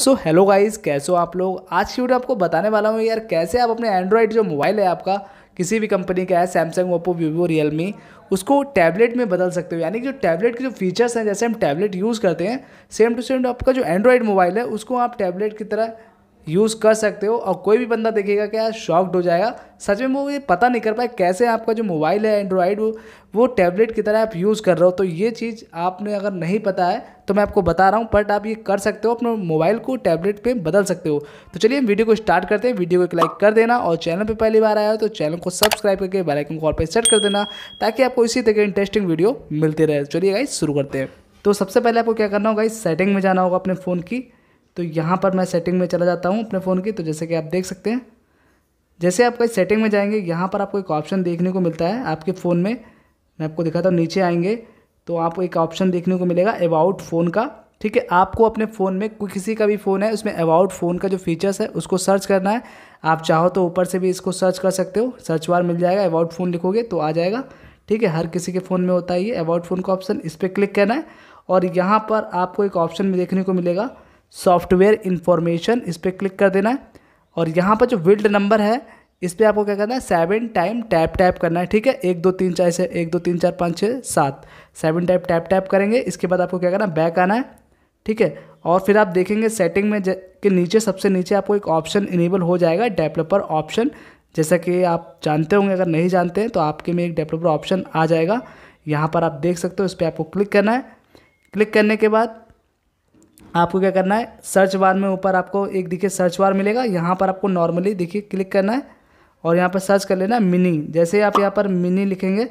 so hello guys कैसे हो आप लोग आज की वीडियो आपको बताने वाला हूँ यार कैसे आप अपने एंड्रॉयड जो मोबाइल है आपका किसी भी कंपनी का है सैमसंग ओप्पो वीवो रियलमी उसको टैबलेट में बदल सकते हो यानी कि जो टैबलेट के जो फीचर्स हैं जैसे हम टैबलेट यूज़ करते हैं सेम टू सेम आपका जो एंड्रॉयड मोबाइल है उसको आप टैबलेट की तरह यूज़ कर सकते हो और कोई भी बंदा देखेगा क्या शॉक्ड हो जाएगा सच में वो ये पता नहीं कर पाए कैसे आपका जो मोबाइल है एंड्रॉयड वो वो टैबलेट की तरह आप यूज़ कर रहे हो तो ये चीज़ आपने अगर नहीं पता है तो मैं आपको बता रहा हूँ बट आप ये कर सकते हो अपने मोबाइल को टैबलेट पे बदल सकते हो तो चलिए वीडियो को स्टार्ट करते हैं वीडियो को एक लाइक कर देना और चैनल पर पहली बार आया हो तो चैनल को सब्सक्राइब करके बेलाइकन कॉल पर सेट कर देना ताकि आपको इसी तरह इंटरेस्टिंग वीडियो मिलती रहे चलिए गाई शुरू करते हैं तो सबसे पहले आपको क्या करना होगा इस सेटिंग में जाना होगा अपने फ़ोन की तो यहाँ पर मैं सेटिंग में चला जाता हूँ अपने फ़ोन की तो जैसे कि आप देख सकते हैं जैसे आप कहीं सेटिंग में जाएंगे यहाँ पर आपको एक ऑप्शन देखने को मिलता है आपके फ़ोन में मैं आपको दिखाता हूँ नीचे आएंगे तो आपको एक ऑप्शन देखने को मिलेगा अबाउट फ़ोन का ठीक है आपको अपने फ़ोन में कोई किसी का भी फ़ोन है उसमें अबाउट फ़ोन का जो फीचर्स है उसको सर्च करना है आप चाहो तो ऊपर से भी इसको सर्च कर सकते हो सर्च बार मिल जाएगा अबाउट फ़ोन लिखोगे तो आ जाएगा ठीक है हर किसी के फ़ोन में होता ही है अबाउट फ़ोन का ऑप्शन इस पर क्लिक करना है और यहाँ पर आपको एक ऑप्शन भी देखने को मिलेगा सॉफ्टवेयर इन्फॉर्मेशन इस पर क्लिक कर देना है और यहाँ पर जो विल्ड नंबर है इस पर आपको क्या करना है सेवन टाइम टैप टैप करना है ठीक है एक दो तीन चार से एक दो तीन चार पाँच छः सात सेवन टाइप टैप टैप करेंगे इसके बाद आपको क्या करना है बैक आना है ठीक है और फिर आप देखेंगे सेटिंग में के नीचे सबसे नीचे आपको एक ऑप्शन इनेबल हो जाएगा डेवलपर ऑप्शन जैसा कि आप जानते होंगे अगर नहीं जानते हैं तो आपके में एक डेवलपर ऑप्शन आ जाएगा यहाँ पर आप देख सकते हो इस पर आपको क्लिक करना है क्लिक करने के बाद आपको क्या करना है सर्च बार में ऊपर आपको एक देखिए सर्च बार मिलेगा यहाँ पर आपको नॉर्मली देखिए क्लिक करना है और यहाँ पर सर्च कर लेना मिनी जैसे आप यहाँ पर मिनी लिखेंगे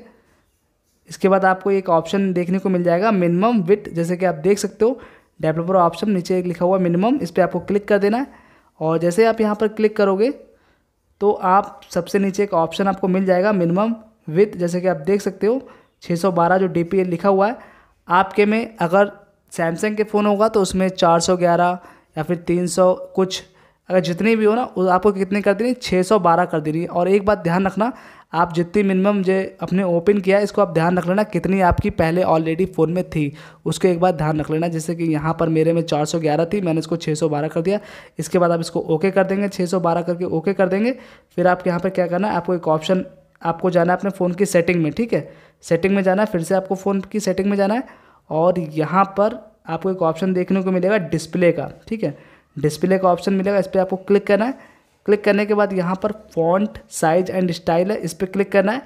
इसके बाद आपको एक ऑप्शन देखने को मिल जाएगा मिनिमम विथ जैसे कि आप देख सकते हो डेवलपर ऑप्शन नीचे एक लिखा हुआ मिनिमम इस पर आपको क्लिक कर देना है और जैसे आप यहाँ पर क्लिक करोगे तो आप सबसे नीचे एक ऑप्शन आपको मिल जाएगा मिनिमम विथ जैसे कि आप देख सकते हो 612 जो डी लिखा हुआ है आपके में अगर सैमसंग के फ़ोन होगा तो उसमें चार सौ ग्यारह या फिर तीन सौ कुछ अगर जितनी भी हो ना आपको कितनी कर देनी छः सौ बारह कर देनी और एक बात ध्यान रखना आप जितनी मिनिमम जो अपने ओपन किया है इसको आप ध्यान रख लेना कितनी आपकी पहले ऑलरेडी फ़ोन में थी उसको एक बार ध्यान रख लेना जैसे कि यहाँ पर मेरे में 411 थी मैंने इसको 612 कर दिया इसके बाद आप इसको ओके कर देंगे 612 करके ओके कर देंगे फिर आपके यहाँ पर क्या करना है आपको एक ऑप्शन आपको जाना है अपने फ़ोन की सेटिंग में ठीक है सेटिंग में जाना है फिर से आपको फ़ोन की सेटिंग में जाना है और यहाँ पर आपको एक ऑप्शन देखने को मिलेगा डिस्प्ले का ठीक है डिस्प्ले का ऑप्शन मिलेगा इस पर आपको क्लिक करना है क्लिक करने के बाद यहाँ पर फॉन्ट साइज एंड स्टाइल है इस पर क्लिक करना है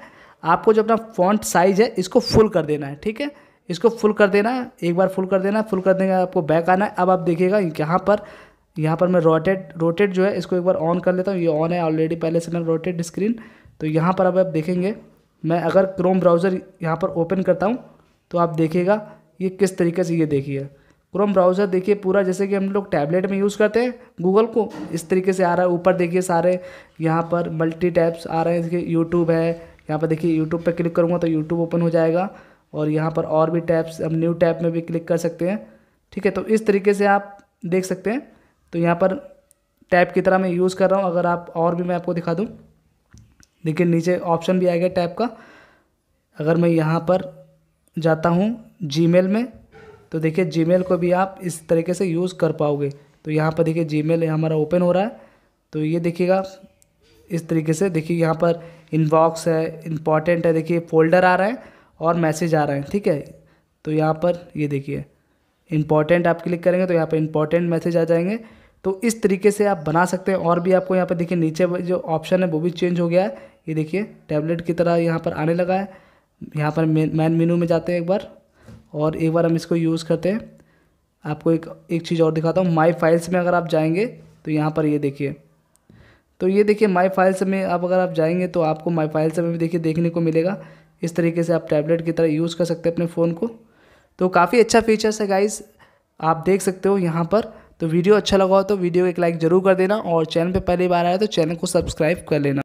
आपको जो अपना फॉन्ट साइज है इसको फुल कर देना है ठीक है इसको फुल कर देना है एक बार फुल कर देना है फुल कर देंगे आपको बैक आना है अब आप देखिएगा यहाँ पर यहाँ पर मैं रोटेट रोटेट जो है इसको एक बार ऑन कर लेता हूँ ये ऑन है ऑलरेडी पहले से मैंने रोटेट स्क्रीन तो यहाँ पर अब आप देखेंगे मैं अगर क्रोम ब्राउज़र यहाँ पर ओपन करता हूँ तो आप देखिएगा ये किस तरीके से ये देखिए क्रोम ब्राउज़र देखिए पूरा जैसे कि हम लोग टैबलेट में यूज़ करते हैं गूगल को इस तरीके से आ रहा है ऊपर देखिए सारे यहाँ पर मल्टी टैब्स आ रहे हैं जैसे यूट्यूब है यहाँ पर देखिए यूट्यूब पर क्लिक करूँगा तो यूट्यूब ओपन हो जाएगा और यहाँ पर और भी टैब्स हम न्यू टैब में भी क्लिक कर सकते हैं ठीक है तो इस तरीके से आप देख सकते हैं तो यहाँ पर टैब की तरह मैं यूज़ कर रहा हूँ अगर आप और भी मैं आपको दिखा दूँ देखिए नीचे ऑप्शन भी आएगा टैब का अगर मैं यहाँ पर जाता हूँ जीमेल में तो देखिए जीमेल को भी आप इस तरीके से यूज़ कर पाओगे तो यहाँ पर देखिए जीमेल हमारा ओपन हो रहा है तो ये देखिएगा इस तरीके से देखिए यहाँ पर इनबॉक्स है इम्पॉर्टेंट है देखिए फोल्डर आ रहा है और मैसेज आ रहा है ठीक है तो यहाँ पर ये देखिए इम्पॉर्टेंट आप क्लिक करेंगे तो यहाँ पर इम्पॉर्टेंट मैसेज आ जाएंगे तो इस तरीके से आप बना सकते हैं और भी आपको यहाँ पर देखिए नीचे जो ऑप्शन है वो भी चेंज हो गया है ये देखिए टैबलेट की तरह यहाँ पर आने लगा है यहाँ पर मेन मेनू में जाते हैं एक बार और एक बार हम इसको यूज़ करते हैं आपको एक एक चीज़ और दिखाता हूँ माई फाइल्स में अगर आप जाएंगे तो यहाँ पर ये देखिए तो ये देखिए माई फाइल्स में आप अगर आप जाएंगे तो आपको माई फाइल्स में भी देखिए देखने को मिलेगा इस तरीके से आप टैबलेट की तरह यूज़ कर सकते हैं अपने फ़ोन को तो काफ़ी अच्छा फीचर्स है गाइस आप देख सकते हो यहाँ पर तो वीडियो अच्छा लगा हो तो वीडियो एक लाइक ज़रूर कर देना और चैनल पर पहली बार आया तो चैनल को सब्सक्राइब कर लेना